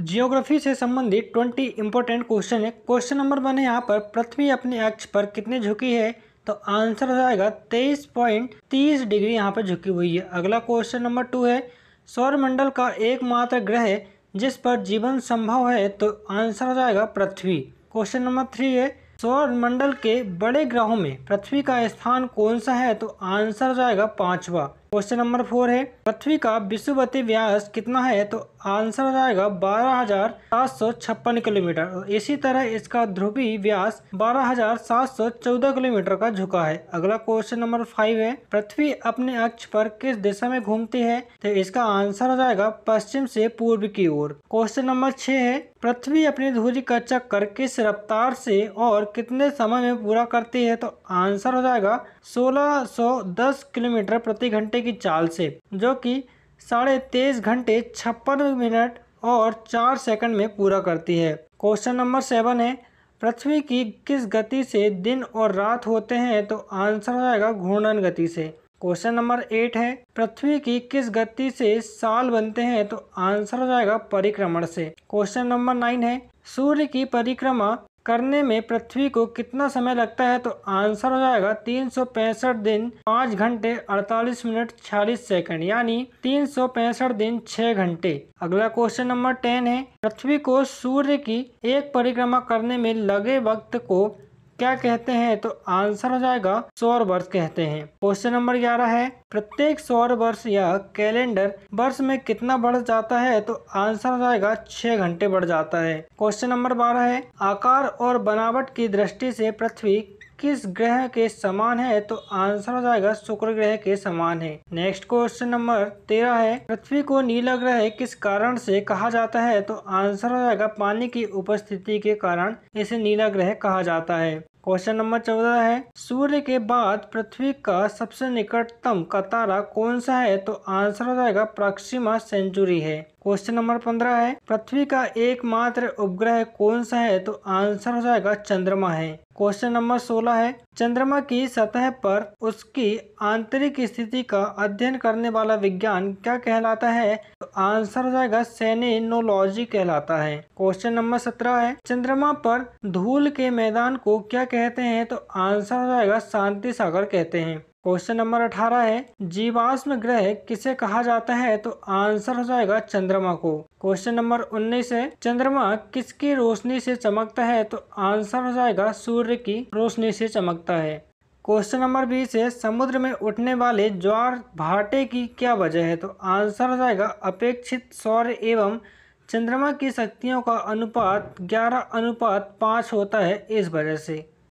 geography से संबंधित twenty important question है क्वेश्चन नंबर वन है यहाँ पर पृथ्वी अपने अक्ष पर कितने झुकी है तो आंसर हो जाएगा तेईस पॉइंट तीस डिग्री यहाँ पर झुकी हुई है अगला क्वेश्चन नंबर टू है सौरमंडल का एकमात्र ग्रह है जिस पर जीवन संभव है तो आंसर हो जाएगा पृथ्वी क्वेश्चन नंबर थ्री है सौरमंडल के बड़े ग्रहों में पृथ्वी का स्थान कौन सा है तो आंसर हो जाएगा पांचवा क्वेश्चन नंबर फोर है पृथ्वी का विश्ववती व्यास कितना है तो आंसर हो जाएगा बारह हजार सात सौ छप्पन किलोमीटर इसी तरह इसका ध्रुवी व्यास बारह हजार सात सौ चौदह किलोमीटर का झुका है अगला क्वेश्चन नंबर फाइव है पृथ्वी अपने अक्ष पर किस दिशा में घूमती है तो इसका आंसर हो जाएगा पश्चिम से पूर्व की ओर क्वेश्चन नंबर छह है पृथ्वी अपनी धूरी का चक्कर किस रफ्तार से और कितने समय में पूरा करती है तो आंसर हो जाएगा सोलह सौ दस किलोमीटर प्रति घंटे की चाल से जो कि साढ़े तेईस घंटे छप्पन मिनट और चार सेकंड में पूरा करती है क्वेश्चन नंबर सेवन है पृथ्वी की किस गति से दिन और रात होते हैं तो आंसर हो जाएगा घूर्णन गति से क्वेश्चन नंबर एट है पृथ्वी की किस गति से साल बनते हैं तो आंसर हो जाएगा परिक्रमण से क्वेश्चन नंबर नाइन है सूर्य की परिक्रमा करने में पृथ्वी को कितना समय लगता है तो आंसर हो जाएगा तीन दिन पाँच घंटे अड़तालीस मिनट छियालीस सेकंड यानी तीन दिन छह घंटे अगला क्वेश्चन नंबर टेन है पृथ्वी को सूर्य की एक परिक्रमा करने में लगे वक्त को क्या कहते हैं तो आंसर हो जाएगा सौर वर्ष कहते हैं क्वेश्चन नंबर ग्यारह है प्रत्येक सौर वर्ष या कैलेंडर वर्ष में कितना बढ़ जाता है तो आंसर हो जाएगा छह घंटे बढ़ जाता है क्वेश्चन नंबर बारह है आकार और बनावट की दृष्टि से पृथ्वी किस ग्रह के समान है तो आंसर हो जाएगा शुक्र ग्रह के समान है नेक्स्ट क्वेश्चन नंबर तेरह है पृथ्वी को नीला ग्रह किस कारण से कहा जाता है तो आंसर हो जाएगा पानी की उपस्थिति के कारण इसे नीला ग्रह कहा जाता है क्वेश्चन नंबर चौदह है सूर्य के बाद पृथ्वी का सबसे निकटतम कतारा कौन सा है तो आंसर हो जाएगा प्रक्षिमा सेंचुरी है क्वेश्चन नंबर पंद्रह है पृथ्वी का एकमात्र उपग्रह कौन सा है तो आंसर हो जाएगा चंद्रमा है क्वेश्चन नंबर सोलह है चंद्रमा की सतह पर उसकी आंतरिक स्थिति का अध्ययन करने वाला विज्ञान क्या कहलाता है तो आंसर हो जाएगा सेनेनोलॉजी कहलाता है क्वेश्चन नंबर सत्रह है चंद्रमा पर धूल के मैदान को क्या कहते हैं तो आंसर हो जाएगा शांति सागर कहते हैं क्वेश्चन नंबर अठारह है जीवाश्म ग्रह किसे कहा जाता है तो आंसर हो जाएगा चंद्रमा को क्वेश्चन नंबर उन्नीस है चंद्रमा किसकी रोशनी से चमकता है तो आंसर हो जाएगा सूर्य की रोशनी से चमकता है क्वेश्चन नंबर बीस है समुद्र में उठने वाले ज्वार भाटे की क्या वजह है तो आंसर हो जाएगा अपेक्षित सौर्य एवं चंद्रमा की शक्तियों का अनुपात ग्यारह अनुपात पाँच होता है इस वजह से